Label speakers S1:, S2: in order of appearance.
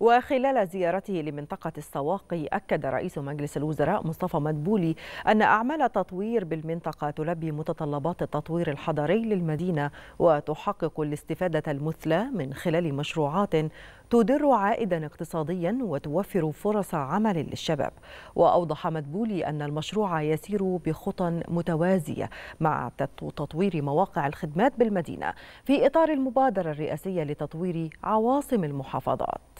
S1: وخلال زيارته لمنطقة السواقي أكد رئيس مجلس الوزراء مصطفى مدبولي أن أعمال تطوير بالمنطقة تلبي متطلبات التطوير الحضري للمدينة وتحقق الاستفادة المثلى من خلال مشروعات تدر عائدا اقتصاديا وتوفر فرص عمل للشباب وأوضح مدبولي أن المشروع يسير بخطى متوازية مع تطوير مواقع الخدمات بالمدينة في إطار المبادرة الرئاسية لتطوير عواصم المحافظات